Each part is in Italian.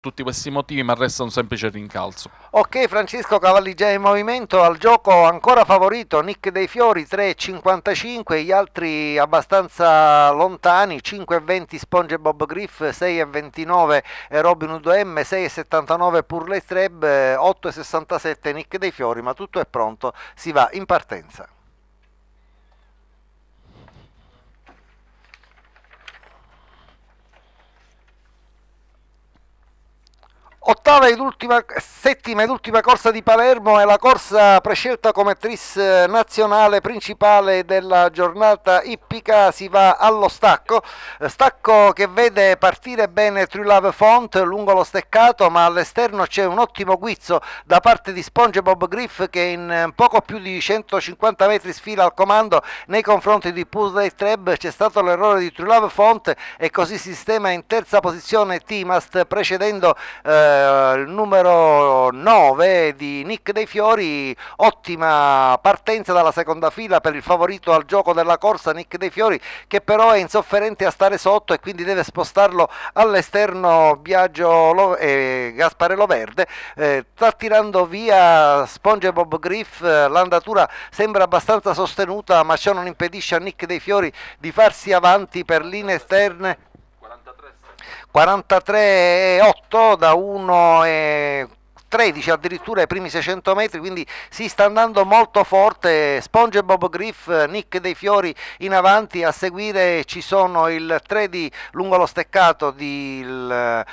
tutti questi motivi, ma resta un semplice rincalzo. Ok, Francesco Cavalli già in movimento al gioco ancora favorito Nick Dei Fiori 3,55, gli altri abbastanza lontani 5,20 Sponge Bob Griff, 6,29 Robin Hood M, 6,79 Purley Streb, 8,67 Nick Dei Fiori, ma tutto è pronto, si va in partenza. Ottava ed ultima, settima ed ultima corsa di Palermo è la corsa prescelta come tris nazionale principale della giornata ippica, si va allo stacco, stacco che vede partire bene True Love Font lungo lo steccato ma all'esterno c'è un ottimo guizzo da parte di Spongebob Griff che in poco più di 150 metri sfila al comando nei confronti di Pusley Treb, c'è stato l'errore di True Love Font e così sistema in terza posizione Timast precedendo eh, il numero 9 di Nick Dei Fiori, ottima partenza dalla seconda fila per il favorito al gioco della corsa Nick Dei Fiori che però è insofferente a stare sotto e quindi deve spostarlo all'esterno Biagio Lo- eh, Gasparello Verde, eh, sta tirando via SpongeBob Griff, eh, l'andatura sembra abbastanza sostenuta ma ciò non impedisce a Nick Dei Fiori di farsi avanti per linee esterne 43,8 da 1,4 13 addirittura ai primi 600 metri, quindi si sta andando molto forte, Sponge Bob Griff, Nick dei Fiori in avanti, a seguire ci sono il 3 di lungo lo steccato di eh,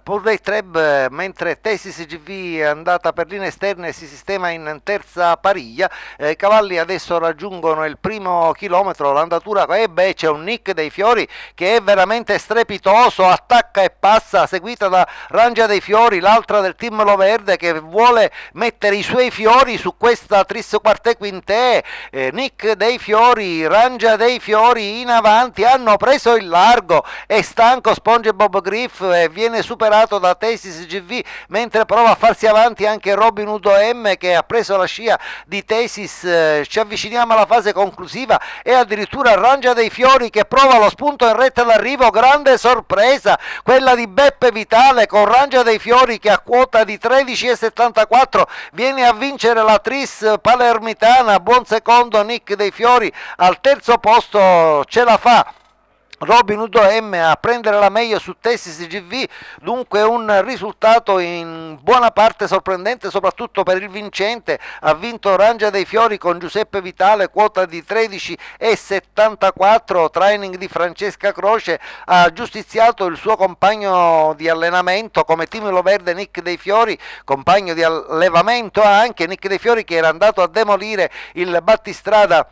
Purday Treb, mentre Tesis GV è andata per linee esterne e si sistema in terza pariglia, eh, i cavalli adesso raggiungono il primo chilometro, l'andatura e eh beh c'è un Nick dei Fiori che è veramente strepitoso, attacca e passa, seguita da Rangia dei Fiori, l'altra del team Lover verde che vuole mettere i suoi fiori su questa tristo quartè quintè, eh, Nick dei fiori, Rangia dei fiori in avanti, hanno preso il largo, è stanco Sponge Bob Griff e viene superato da Tesis GV mentre prova a farsi avanti anche Robin Udo M che ha preso la scia di Tesis, eh, ci avviciniamo alla fase conclusiva e addirittura Rangia dei fiori che prova lo spunto in retta d'arrivo, grande sorpresa quella di Beppe Vitale con Rangia dei fiori che a quota di 13 15,74 viene a vincere la Tris palermitana, buon secondo Nick Dei Fiori, al terzo posto ce la fa Robin M a prendere la meglio su Tessis GV, dunque un risultato in buona parte sorprendente soprattutto per il vincente, ha vinto Orangia dei Fiori con Giuseppe Vitale quota di 13,74, training di Francesca Croce ha giustiziato il suo compagno di allenamento come timido verde Nick dei Fiori, compagno di allevamento anche Nick dei Fiori che era andato a demolire il battistrada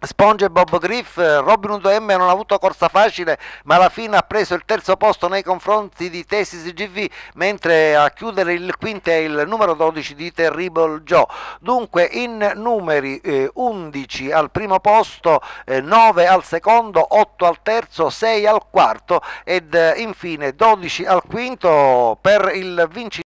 SpongeBob Griff, Robin Hood M non ha avuto corsa facile ma alla fine ha preso il terzo posto nei confronti di Tesis GV mentre a chiudere il quinto è il numero 12 di Terrible Joe. Dunque in numeri eh, 11 al primo posto, eh, 9 al secondo, 8 al terzo, 6 al quarto ed eh, infine 12 al quinto per il vincitore.